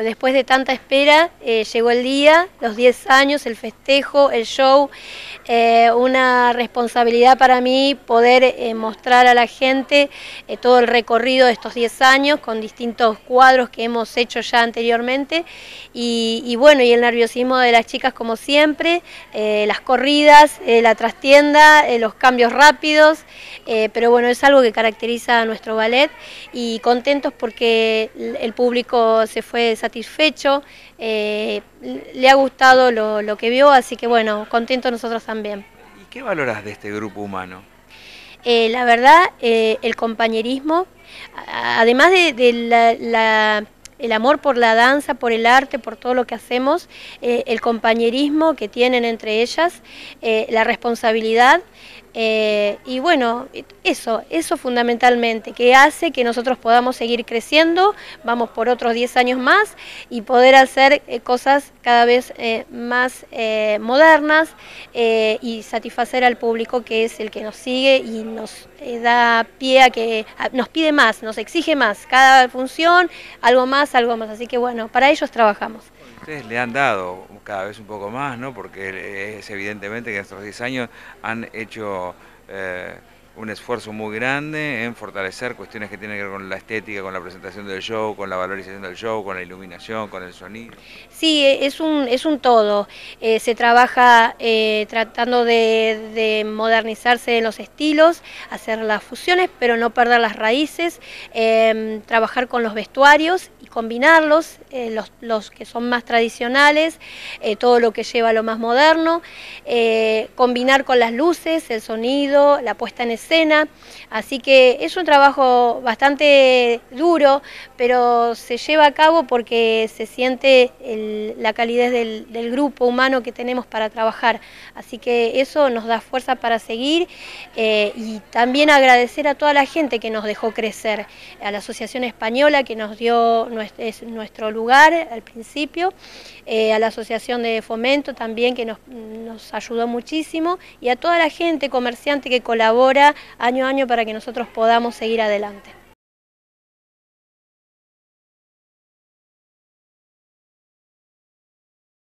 Pues después de tanta espera, eh, llegó el día, los 10 años, el festejo, el show, eh, una responsabilidad para mí poder eh, mostrar a la gente todo el recorrido de estos 10 años con distintos cuadros que hemos hecho ya anteriormente y, bueno, y el nerviosismo de las chicas como siempre, las corridas, la trastienda, los cambios rápidos, pero bueno, es algo que caracteriza a nuestro ballet y contentos porque el público se fue satisfecho satisfecho, eh, le ha gustado lo, que vio, así que bueno, contento nosotros también. ¿Y qué valoras de este grupo humano? Eh, la verdad, eh, el compañerismo, además de, el amor por la danza, por el arte, por todo lo que hacemos, el compañerismo que tienen entre ellas, la responsabilidad, eh, y bueno, eso, eso fundamentalmente, que hace que nosotros podamos seguir creciendo, vamos por otros 10 años más y poder hacer eh, cosas cada vez eh, más modernas y satisfacer al público que es el que nos sigue y nos da pie a que nos pide más, nos exige más, cada función, algo más, algo más. Así que bueno, para ellos trabajamos le han dado cada vez un poco más, ¿no? Porque es evidentemente que en estos 10 años han hecho eh, un esfuerzo muy grande en fortalecer cuestiones que tienen que ver con la estética, con la presentación del show, con la valorización del show, con la iluminación, con el sonido. Sí, e, es un, es un todo. Eh, se trabaja eh, tratando de, de, modernizarse en los estilos, hacer las fusiones, pero no perder las raíces, em, trabajar con los vestuarios combinarlos, eh, los, que son más tradicionales, eh, todo lo que lleva lo más moderno, eh, combinar con las luces, el sonido, la puesta en escena. Así que es un trabajo bastante duro, pero se lleva a cabo porque se siente la calidez del, grupo humano que tenemos para trabajar. Así que eso nos da fuerza para seguir y también agradecer a toda la gente que nos dejó crecer, a la Asociación Española que nos dio es nuestro lugar al principio, eh, a la Asociación de Fomento también que nos, ayudó muchísimo y a toda la gente comerciante que colabora año a año para que nosotros podamos seguir adelante.